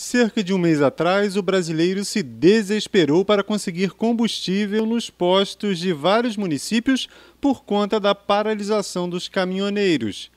Cerca de um mês atrás, o brasileiro se desesperou para conseguir combustível nos postos de vários municípios por conta da paralisação dos caminhoneiros.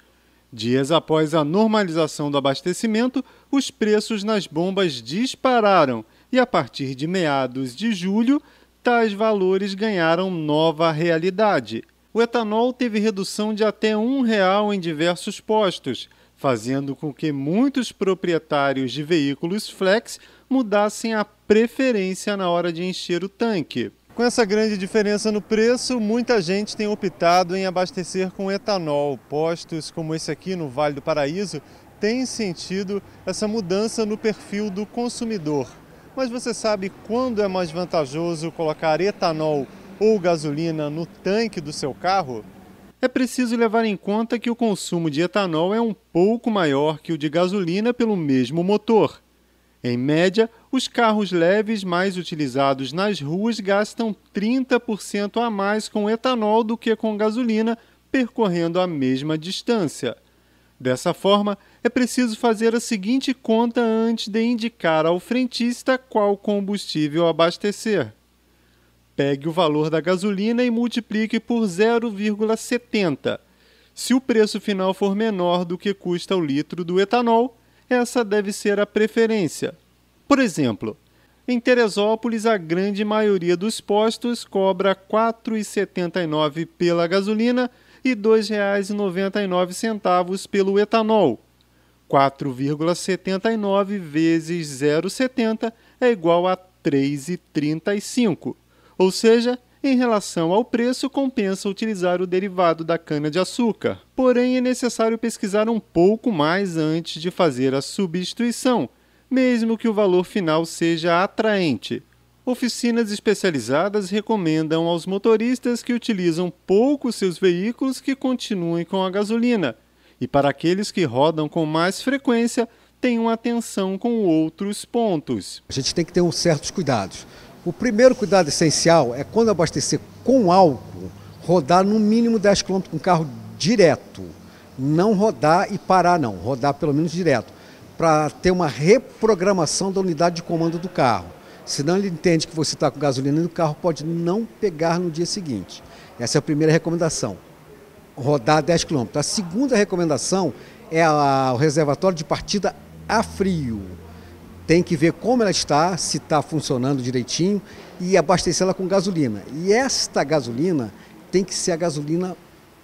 Dias após a normalização do abastecimento, os preços nas bombas dispararam e, a partir de meados de julho, tais valores ganharam nova realidade. O etanol teve redução de até R$ 1,00 em diversos postos fazendo com que muitos proprietários de veículos flex mudassem a preferência na hora de encher o tanque. Com essa grande diferença no preço, muita gente tem optado em abastecer com etanol. Postos como esse aqui no Vale do Paraíso têm sentido essa mudança no perfil do consumidor. Mas você sabe quando é mais vantajoso colocar etanol ou gasolina no tanque do seu carro? é preciso levar em conta que o consumo de etanol é um pouco maior que o de gasolina pelo mesmo motor. Em média, os carros leves mais utilizados nas ruas gastam 30% a mais com etanol do que com gasolina, percorrendo a mesma distância. Dessa forma, é preciso fazer a seguinte conta antes de indicar ao frentista qual combustível abastecer pegue o valor da gasolina e multiplique por 0,70. Se o preço final for menor do que custa o litro do etanol, essa deve ser a preferência. Por exemplo, em Teresópolis, a grande maioria dos postos cobra R$ 4,79 pela gasolina e R$ 2,99 pelo etanol. 4,79 vezes 0,70 é igual a 3,35. Ou seja, em relação ao preço, compensa utilizar o derivado da cana-de-açúcar. Porém, é necessário pesquisar um pouco mais antes de fazer a substituição, mesmo que o valor final seja atraente. Oficinas especializadas recomendam aos motoristas que utilizam pouco seus veículos que continuem com a gasolina, e para aqueles que rodam com mais frequência, tenham atenção com outros pontos. A gente tem que ter uns certos cuidados o primeiro cuidado essencial é quando abastecer com álcool, rodar no mínimo 10 km com carro direto. Não rodar e parar, não. Rodar pelo menos direto. Para ter uma reprogramação da unidade de comando do carro. Senão ele entende que você está com gasolina e o carro pode não pegar no dia seguinte. Essa é a primeira recomendação. Rodar 10 km. A segunda recomendação é a, o reservatório de partida a frio tem que ver como ela está, se está funcionando direitinho e abastecê-la com gasolina. E esta gasolina tem que ser a gasolina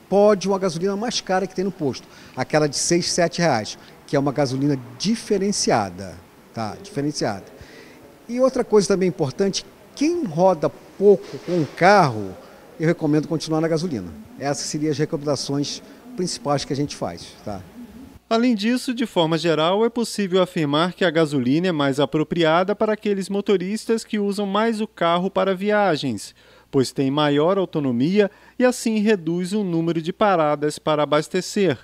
pode, uma gasolina mais cara que tem no posto, aquela de seis, sete reais, que é uma gasolina diferenciada, tá? Diferenciada. E outra coisa também importante, quem roda pouco com o carro, eu recomendo continuar na gasolina. Essas seriam as recomendações principais que a gente faz, tá? Além disso, de forma geral, é possível afirmar que a gasolina é mais apropriada para aqueles motoristas que usam mais o carro para viagens, pois tem maior autonomia e assim reduz o número de paradas para abastecer.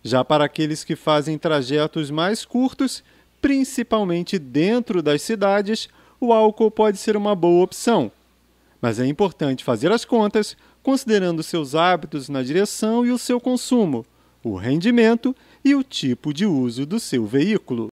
Já para aqueles que fazem trajetos mais curtos, principalmente dentro das cidades, o álcool pode ser uma boa opção. Mas é importante fazer as contas considerando seus hábitos na direção e o seu consumo, o rendimento e o tipo de uso do seu veículo.